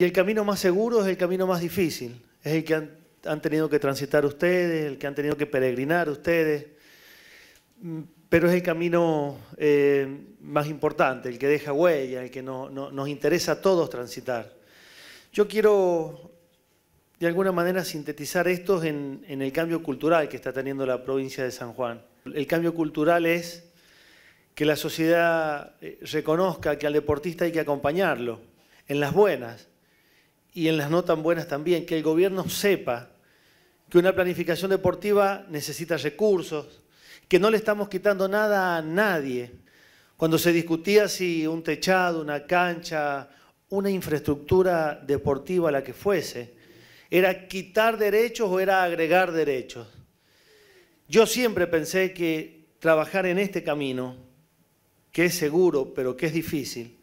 Y el camino más seguro es el camino más difícil, es el que han, tenido que transitar ustedes, el que han tenido que peregrinar ustedes, mm, pero es el camino eh, más importante, el que deja huella, el que nos interesa a todos transitar. Yo quiero, de alguna manera, sintetizar esto en, en el cambio cultural que está teniendo la provincia de San Juan. El cambio cultural es que la sociedad eh, reconozca que al deportista hay que acompañarlo, en las buenas, y en las no tan buenas también, que el gobierno sepa que una planificación deportiva necesita recursos, que no le estamos quitando nada a nadie. Cuando se discutía si un techado, una cancha, una infraestructura deportiva, la que fuese, era quitar derechos o era agregar derechos. Yo siempre pensé que trabajar en este camino, que es seguro, pero que es difícil,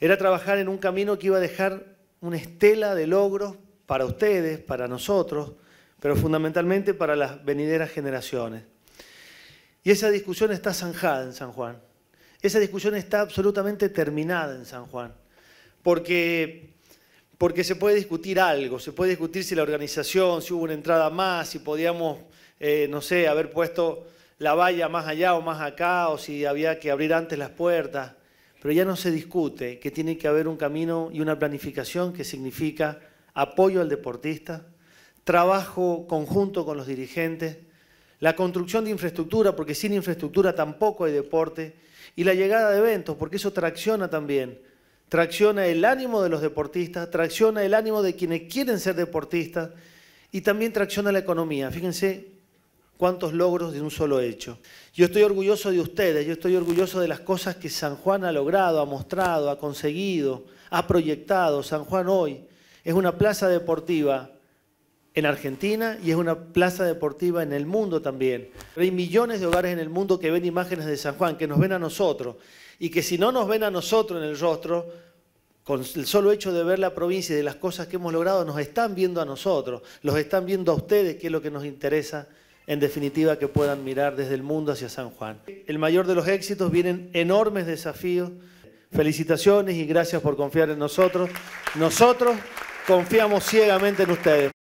era trabajar en un camino que iba a dejar una estela de logros para ustedes, para nosotros, pero fundamentalmente para las venideras generaciones. Y esa discusión está zanjada en San Juan. Esa discusión está absolutamente terminada en San Juan. Porque, porque se puede discutir algo, se puede discutir si la organización, si hubo una entrada más, si podíamos, eh, no sé, haber puesto la valla más allá o más acá, o si había que abrir antes las puertas pero ya no se discute que tiene que haber un camino y una planificación que significa apoyo al deportista, trabajo conjunto con los dirigentes, la construcción de infraestructura, porque sin infraestructura tampoco hay deporte, y la llegada de eventos, porque eso tracciona también, tracciona el ánimo de los deportistas, tracciona el ánimo de quienes quieren ser deportistas y también tracciona la economía. Fíjense cuántos logros de un solo hecho. Yo estoy orgulloso de ustedes, yo estoy orgulloso de las cosas que San Juan ha logrado, ha mostrado, ha conseguido, ha proyectado. San Juan hoy es una plaza deportiva en Argentina y es una plaza deportiva en el mundo también. Hay millones de hogares en el mundo que ven imágenes de San Juan, que nos ven a nosotros y que si no nos ven a nosotros en el rostro, con el solo hecho de ver la provincia y de las cosas que hemos logrado, nos están viendo a nosotros, los están viendo a ustedes, que es lo que nos interesa en definitiva, que puedan mirar desde el mundo hacia San Juan. El mayor de los éxitos, vienen enormes desafíos. Felicitaciones y gracias por confiar en nosotros. Nosotros confiamos ciegamente en ustedes.